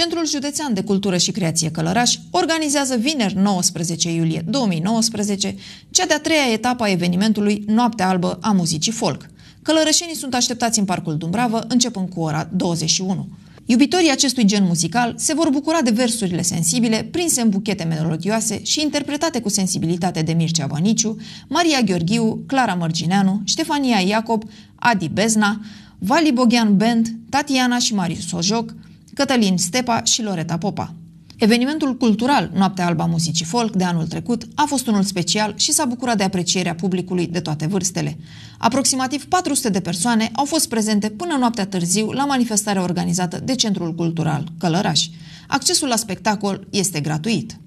Centrul Județean de Cultură și Creație Călăraș organizează vineri 19 iulie 2019 cea de-a treia etapă a evenimentului Noaptea Albă a Muzicii Folk. Călărășenii sunt așteptați în Parcul Dumbrava, începând cu ora 21. Iubitorii acestui gen muzical se vor bucura de versurile sensibile prinse în buchete melodioase și interpretate cu sensibilitate de Mircea Baniciu, Maria Gheorghiu, Clara Mărgineanu, Ștefania Iacob, Adi Bezna, Vali Bogian Band, Tatiana și Marius Sojoc, Cătălin Stepa și Loreta Popa. Evenimentul cultural Noaptea Alba Muzicii Folk de anul trecut a fost unul special și s-a bucurat de aprecierea publicului de toate vârstele. Aproximativ 400 de persoane au fost prezente până noaptea târziu la manifestarea organizată de Centrul Cultural Călăraș. Accesul la spectacol este gratuit.